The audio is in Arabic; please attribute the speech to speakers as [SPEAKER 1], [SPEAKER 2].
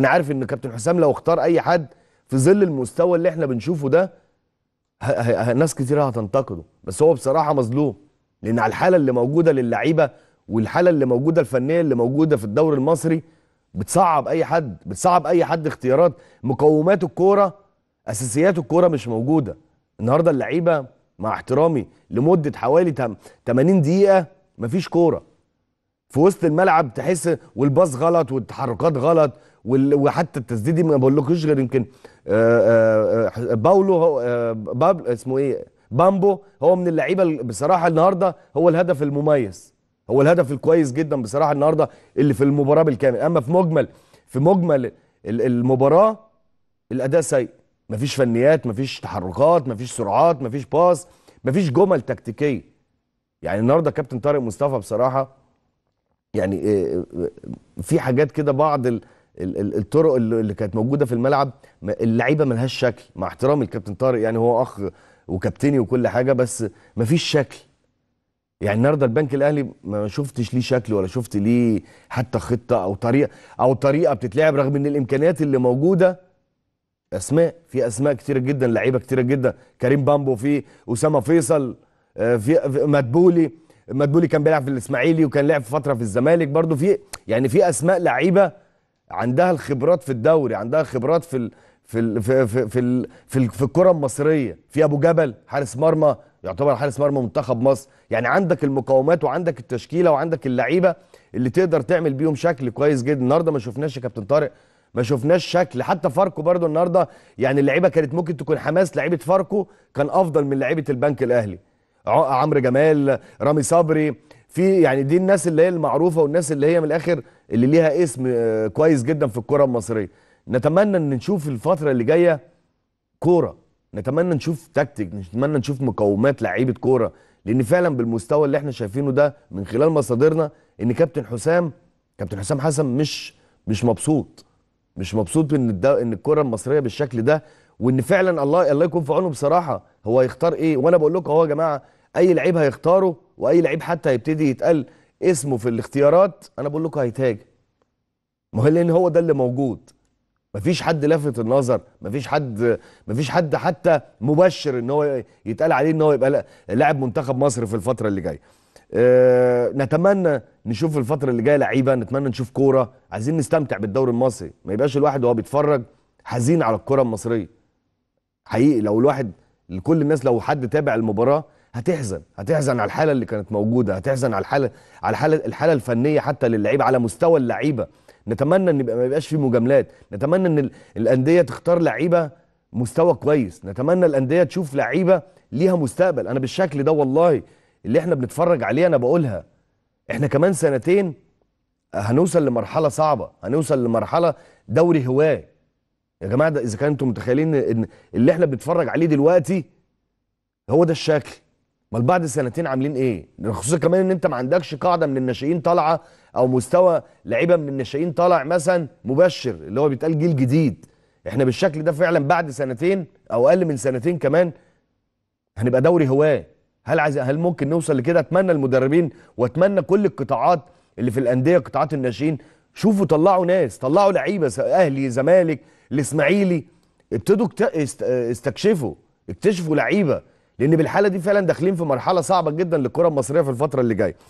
[SPEAKER 1] انا عارف ان كابتن حسام لو اختار اي حد في ظل المستوى اللي احنا بنشوفه ده ناس كتير هتنتقده بس هو بصراحه مظلوم لان على الحاله اللي موجوده للعيبه والحاله اللي موجوده الفنيه اللي موجوده في الدوري المصري بتصعب اي حد بتصعب اي حد اختيارات مقومات الكوره اساسيات الكوره مش موجوده النهارده اللعيبه مع احترامي لمده حوالي 80 دقيقه مفيش كوره في وسط الملعب تحس والباص غلط والتحركات غلط وحتى التسديد ما بقولكوش غير يمكن آه، آه، آه، باولو باب اسمه ايه بامبو هو من اللعيبه بصراحه النهارده هو الهدف المميز هو الهدف الكويس جدا بصراحه النهارده اللي في المباراه بالكامل اما في مجمل في مجمل المباراه الاداء سيء مفيش فنيات مفيش تحركات مفيش سرعات مفيش باص مفيش جمل تكتيكيه يعني النهارده كابتن طارق مصطفى بصراحه يعني في حاجات كده بعض الطرق اللي كانت موجوده في الملعب اللعيبه ملهاش شكل مع احترامي الكابتن طارق يعني هو اخ وكابتني وكل حاجه بس مفيش شكل يعني النهارده البنك الاهلي ما شفتش ليه شكل ولا شفت ليه حتى خطه او طريقه او طريقه بتتلعب رغم ان الامكانيات اللي موجوده اسماء في اسماء كتيره جدا لعيبه كتيره جدا كريم بامبو في اسامه فيصل آه، في مدبولي مدبولي كان بيلعب في الاسماعيلي وكان لعب فتره في الزمالك برضو في يعني في اسماء لعيبه عندها الخبرات في الدوري عندها الخبرات في ال... في ال... في في في, في, في الكره المصريه في ابو جبل حارس مرمى يعتبر حارس مرمى منتخب مصر يعني عندك المقاومات وعندك التشكيله وعندك اللعيبه اللي تقدر تعمل بيهم شكل كويس جدا النهارده ما شفناش يا كابتن طارق ما شفناش شكل حتى فاركو برضو النهارده يعني اللعيبه كانت ممكن تكون حماس لعيبه فاركو كان افضل من لعيبه البنك الاهلي عمرو جمال رامي صبري في يعني دي الناس اللي هي المعروفه والناس اللي هي من الاخر اللي ليها اسم آه، كويس جدا في الكره المصريه نتمنى ان نشوف الفتره اللي جايه كوره نتمنى نشوف تكتيك نتمنى نشوف مقومات لعيبه كوره لان فعلا بالمستوى اللي احنا شايفينه ده من خلال مصادرنا ان كابتن حسام كابتن حسام حسن مش مش مبسوط مش مبسوط ان ان الكره المصريه بالشكل ده وان فعلا الله الله يكون في عونه بصراحه هو هيختار ايه وانا بقول لكم اهو يا جماعه اي لعيب هيختاره واي لعيب حتى هيبتدي يتقال اسمه في الاختيارات انا بقول لكم هيتهاجم ما هو لان هو ده اللي موجود مفيش حد لافت النظر مفيش حد مفيش حد حتى مبشر ان هو يتقال عليه ان هو يبقى لاعب منتخب مصر في الفتره اللي جايه أه نتمنى نشوف الفتره اللي جايه لعيبه نتمنى نشوف كوره عايزين نستمتع بالدوري المصري ما يبقاش الواحد وهو بيتفرج حزين على الكره المصريه حقيقي لو الواحد لكل الناس لو حد تابع المباراه هتحزن هتحزن على الحاله اللي كانت موجوده هتحزن على الحاله على الحاله الحاله الفنيه حتى للعيبه على مستوى اللعيبه نتمنى ان ما يبقاش في مجاملات نتمنى ان الانديه تختار لعيبه مستوى كويس نتمنى الانديه تشوف لعيبه ليها مستقبل انا بالشكل ده والله اللي احنا بنتفرج عليه انا بقولها احنا كمان سنتين هنوصل لمرحله صعبه هنوصل لمرحله دوري هواه يا جماعه ده اذا كنتم متخيلين ان اللي احنا بنتفرج عليه دلوقتي هو ده الشكل امال بعد سنتين عاملين ايه خصوصا كمان ان انت ما عندكش قاعده من الناشئين طالعه او مستوى لعيبه من الناشئين طالع مثلا مبشر اللي هو بيتقال جيل جديد احنا بالشكل ده فعلا بعد سنتين او اقل من سنتين كمان هنبقى دوري هواه هل عايز هل ممكن نوصل لكده اتمنى المدربين واتمنى كل القطاعات اللي في الانديه قطاعات الناشئين شوفوا طلعوا ناس طلعوا لعيبه اهلي زمالك الاسماعيلي ابتدوا استكشفوا اكتشفوا لعيبه لان بالحاله دي فعلا داخلين في مرحله صعبه جدا للكره المصريه في الفتره اللي جايه